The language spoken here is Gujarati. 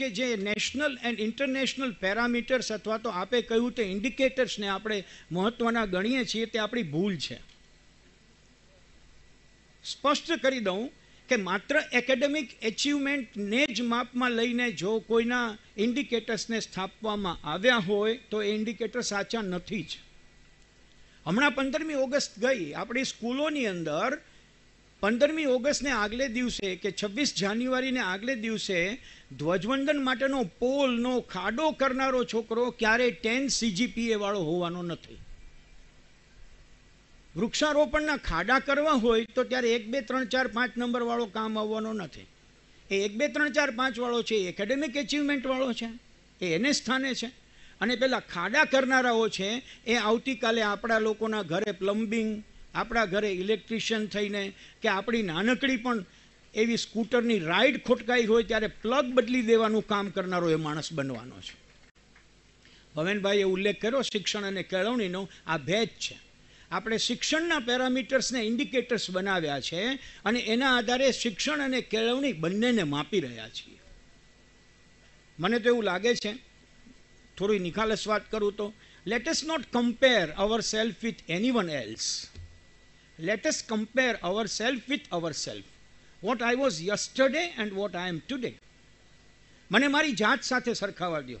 કે જે નેશનલ એન્ડ ઇન્ટરનેશનલ પેરામીટર્સ અથવા તો આપે કહ્યું તે ઇન્ડિકેટર્સને આપણે મહત્ત્વના ગણીએ છીએ તે આપણી ભૂલ છે સ્પષ્ટ કરી દઉં કે માત્ર એકેડેમિક એચિવમેન્ટને જ માપમાં લઈને જો કોઈના ઇન્ડિકેટર્સને સ્થાપવામાં આવ્યા હોય તો એ ઇન્ડિકેટર સાચા નથી જ હમણાં પંદરમી ઓગસ્ટ ગઈ આપણી સ્કૂલોની અંદર પંદરમી ઓગસ્ટને આગલે દિવસે કે છવ્વીસ જાન્યુઆરીને આગલે દિવસે ધ્વજવંદન માટેનો પોલનો ખાડો કરનારો છોકરો ક્યારેય ટેન સીજીપીએ વાળો હોવાનો નથી વૃક્ષારોપણના ખાડા કરવા હોય તો ત્યારે એક બે ત્રણ ચાર પાંચ નંબરવાળો કામ આવવાનો નથી એ એક બે ત્રણ ચાર પાંચવાળો છે એકેડેમિક અચિવમેન્ટવાળો છે એ એને સ્થાને છે અને પેલા ખાડા કરનારાઓ છે એ આવતીકાલે આપણા લોકોના ઘરે પ્લમ્બિંગ આપણા ઘરે ઇલેક્ટ્રિશિયન થઈને કે આપણી નાનકડી પણ એવી સ્કૂટરની રાઈડ ખોટકાઈ હોય ત્યારે પ્લગ બદલી દેવાનું કામ કરનારો એ માણસ બનવાનો છે ભવેનભાઈએ ઉલ્લેખ કર્યો શિક્ષણ અને કેળવણીનો આ ભેદ છે આપણે શિક્ષણના પેરામીટર્સને ઇન્ડિકેટર્સ બનાવ્યા છે અને એના આધારે શિક્ષણ અને કેળવણી બંનેને માપી રહ્યા છીએ મને તો એવું લાગે છે થોડી નિખાલસ વાત કરું તો let us not compare ourself with anyone else let us compare ourselves with ourselves. What I was yesterday and what I am today. મને મારી જાત સાથે સરખાવા દો